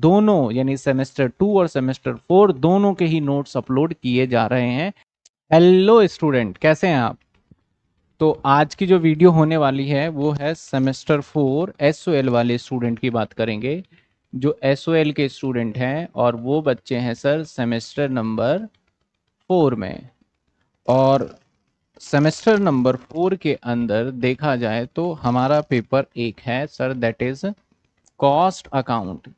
दोनों यानी semester two और सेमेस्टर फोर दोनों के ही नोट्स अपलोड किए जा रहे हैं हेलो स्टूडेंट कैसे हैं आप तो आज की जो वीडियो होने वाली है वो है सेमेस्टर फोर एस वाले स्टूडेंट की बात करेंगे जो एस के स्टूडेंट हैं और वो बच्चे हैं सर सेमेस्टर नंबर फोर में और सेमेस्टर नंबर फोर के अंदर देखा जाए तो हमारा पेपर एक है sir that is cost account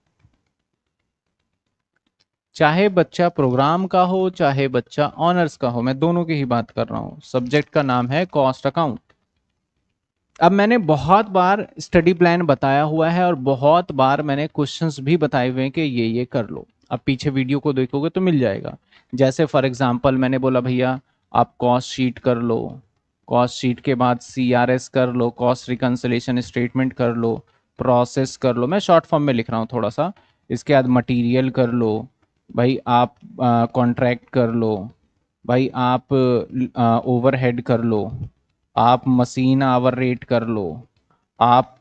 चाहे बच्चा प्रोग्राम का हो चाहे बच्चा ऑनर्स का हो मैं दोनों की ही बात कर रहा हूँ सब्जेक्ट का नाम है कॉस्ट अकाउंट अब मैंने बहुत बार स्टडी प्लान बताया हुआ है और बहुत बार मैंने क्वेश्चंस भी बताए हुए हैं कि ये ये कर लो अब पीछे वीडियो को देखोगे तो मिल जाएगा जैसे फॉर एग्जाम्पल मैंने बोला भैया आप कॉस्ट शीट कर लो कॉस्ट शीट के बाद सी कर लो कॉस्ट रिकन्सलेशन स्टेटमेंट कर लो प्रोसेस कर लो मैं शॉर्ट फॉर्म में लिख रहा हूँ थोड़ा सा इसके बाद मटीरियल कर लो भाई आप कॉन्ट्रैक्ट कर लो भाई आप ओवरहेड कर लो आप मशीन आवर रेट कर लो आप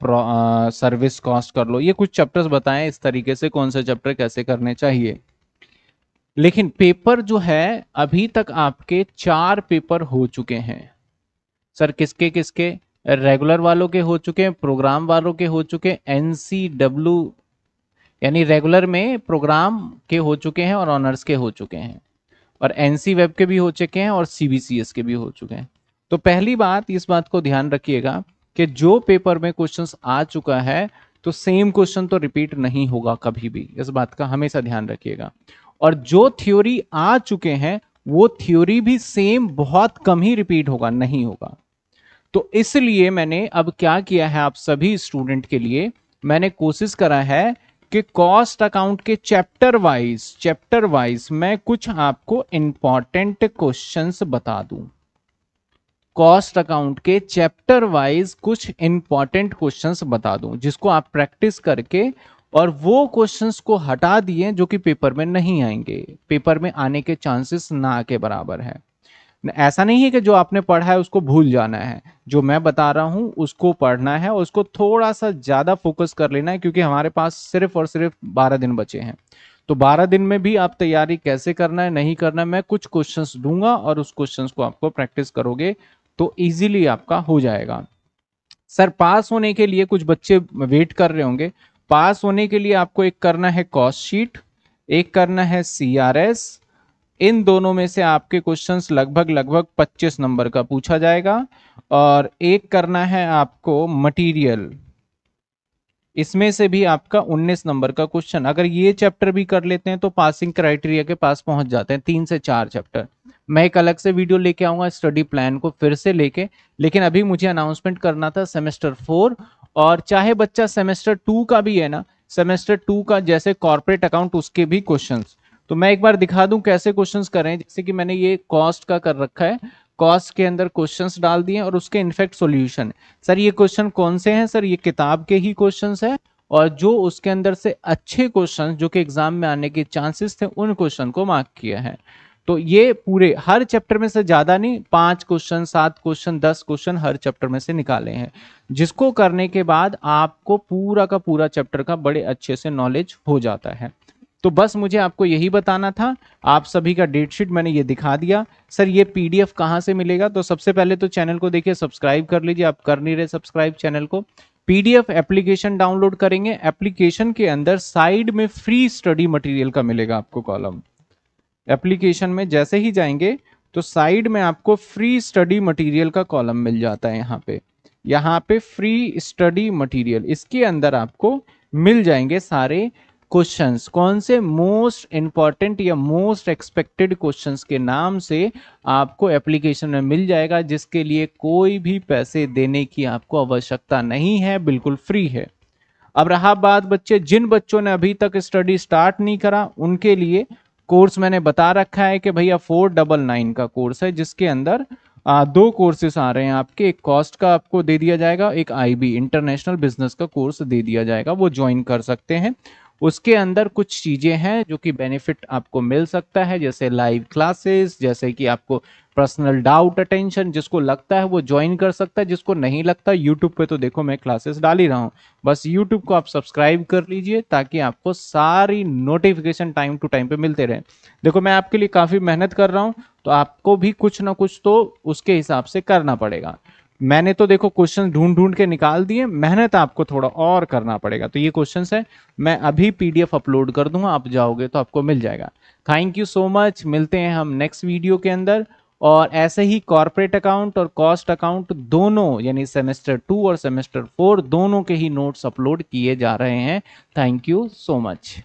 सर्विस कॉस्ट कर लो ये कुछ चैप्टर्स बताएं इस तरीके से कौन से चैप्टर कैसे करने चाहिए लेकिन पेपर जो है अभी तक आपके चार पेपर हो चुके हैं सर किसके किसके रेगुलर वालों के हो चुके हैं प्रोग्राम वालों के हो चुके हैं एन सी डब्ल्यू यानी रेगुलर में प्रोग्राम के हो चुके हैं और ऑनर्स के हो चुके हैं और एन वेब के भी हो चुके हैं और सी के भी हो चुके हैं तो पहली बात इस बात को ध्यान रखिएगा कि जो पेपर में क्वेश्चंस आ चुका है तो सेम क्वेश्चन तो रिपीट नहीं होगा कभी भी इस बात का हमेशा ध्यान रखिएगा और जो थ्योरी आ चुके हैं वो थ्योरी भी सेम बहुत कम ही रिपीट होगा नहीं होगा तो इसलिए मैंने अब क्या किया है आप सभी स्टूडेंट के लिए मैंने कोशिश करा है कि कॉस्ट अकाउंट के चैप्टर वाइज चैप्टर वाइज मैं कुछ आपको इंपॉर्टेंट क्वेश्चंस बता दूं कॉस्ट अकाउंट के चैप्टर वाइज कुछ इंपॉर्टेंट क्वेश्चंस बता दूं जिसको आप प्रैक्टिस करके और वो क्वेश्चंस को हटा दिए जो कि पेपर में नहीं आएंगे पेपर में आने के चांसेस ना के बराबर है ऐसा नहीं है कि जो आपने पढ़ा है उसको भूल जाना है जो मैं बता रहा हूँ उसको पढ़ना है और उसको थोड़ा सा ज़्यादा फोकस कर लेना है क्योंकि हमारे पास सिर्फ और सिर्फ बारह दिन बचे हैं तो बारह दिन में भी आप तैयारी कैसे करना है नहीं करना है मैं कुछ क्वेश्चंस दूंगा और उस क्वेश्चंस को आपको प्रैक्टिस करोगे तो इजीली आपका हो जाएगा सर पास होने के लिए कुछ बच्चे वेट कर रहे होंगे पास होने के लिए आपको एक करना है कॉस्ट शीट एक करना है सी आर एस इन दोनों में से आपके क्वेश्चंस लगभग लगभग 25 नंबर का पूछा जाएगा और एक करना है आपको मटेरियल इसमें से भी आपका 19 नंबर का क्वेश्चन अगर ये चैप्टर भी कर लेते हैं तो पासिंग क्राइटेरिया के पास पहुंच जाते हैं तीन से चार चैप्टर मैं एक अलग से वीडियो लेके आऊंगा स्टडी प्लान को फिर से लेके लेकिन अभी मुझे अनाउंसमेंट करना था सेमेस्टर फोर और चाहे बच्चा सेमेस्टर टू का भी है ना सेमेस्टर टू का जैसे कॉर्पोरेट अकाउंट उसके भी क्वेश्चंस तो मैं एक बार दिखा दूं कैसे क्वेश्चंस करें जैसे कि मैंने ये कॉस्ट का कर रखा है कॉस्ट के अंदर क्वेश्चंस डाल दिए और उसके इनफेक्ट सॉल्यूशन सर ये क्वेश्चन कौन से हैं सर ये किताब के ही क्वेश्चंस है और जो उसके अंदर से अच्छे क्वेश्चन जो कि एग्जाम में आने के चांसेस थे उन क्वेश्चन को मार्क किया है तो ये पूरे हर चैप्टर में से ज्यादा नहीं पांच क्वेश्चन सात क्वेश्चन दस क्वेश्चन हर चैप्टर में से निकाले हैं जिसको करने के बाद आपको पूरा का पूरा चैप्टर का बड़े अच्छे से नॉलेज हो जाता है तो बस मुझे आपको यही बताना था आप सभी का डेट शीट मैंने ये दिखा दिया सर ये पीडीएफ कहाँ से मिलेगा तो सबसे पहले तो चैनल को देखिए सब्सक्राइब कर लीजिए आप कर नहीं रहे सब्सक्राइब चैनल को पीडीएफ एप्लीकेशन डाउनलोड करेंगे एप्लीकेशन के अंदर साइड में फ्री स्टडी मटेरियल का मिलेगा आपको कॉलम एप्लीकेशन में जैसे ही जाएंगे तो साइड में आपको फ्री स्टडी मटेरियल का कॉलम मिल जाता है यहाँ पे यहाँ पे फ्री स्टडी मटेरियल इसके अंदर आपको मिल जाएंगे सारे क्वेश्चंस कौन से मोस्ट इंपॉर्टेंट या मोस्ट एक्सपेक्टेड क्वेश्चंस के नाम से आपको एप्लीकेशन में मिल जाएगा जिसके लिए कोई भी पैसे देने की आपको आवश्यकता नहीं है बिल्कुल फ्री है अब रहा बात बच्चे जिन बच्चों ने अभी तक स्टडी स्टार्ट नहीं करा उनके लिए कोर्स मैंने बता रखा है कि भैया फोर डबल नाइन का कोर्स है जिसके अंदर आ, दो कोर्सेस आ रहे हैं आपके एक कॉस्ट का आपको दे दिया जाएगा एक आईबी इंटरनेशनल बिजनेस का कोर्स दे दिया जाएगा वो ज्वाइन कर सकते हैं उसके अंदर कुछ चीज़ें हैं जो कि बेनिफिट आपको मिल सकता है जैसे लाइव क्लासेस जैसे कि आपको पर्सनल डाउट अटेंशन जिसको लगता है वो ज्वाइन कर सकता है जिसको नहीं लगता यूट्यूब पे तो देखो मैं क्लासेस डाल ही रहा हूँ बस यूट्यूब को आप सब्सक्राइब कर लीजिए ताकि आपको सारी नोटिफिकेशन टाइम टू टाइम पे मिलते रहे देखो मैं आपके लिए काफ़ी मेहनत कर रहा हूँ तो आपको भी कुछ ना कुछ तो उसके हिसाब से करना पड़ेगा मैंने तो देखो क्वेश्चन ढूंढ ढूंढ के निकाल दिए मेहनत आपको थोड़ा और करना पड़ेगा तो ये क्वेश्चन है मैं अभी पीडीएफ अपलोड कर दूंगा आप जाओगे तो आपको मिल जाएगा थैंक यू सो मच मिलते हैं हम नेक्स्ट वीडियो के अंदर और ऐसे ही कॉरपोरेट अकाउंट और कॉस्ट अकाउंट दोनों यानी सेमेस्टर टू और सेमेस्टर फोर दोनों के ही नोट्स अपलोड किए जा रहे हैं थैंक यू सो मच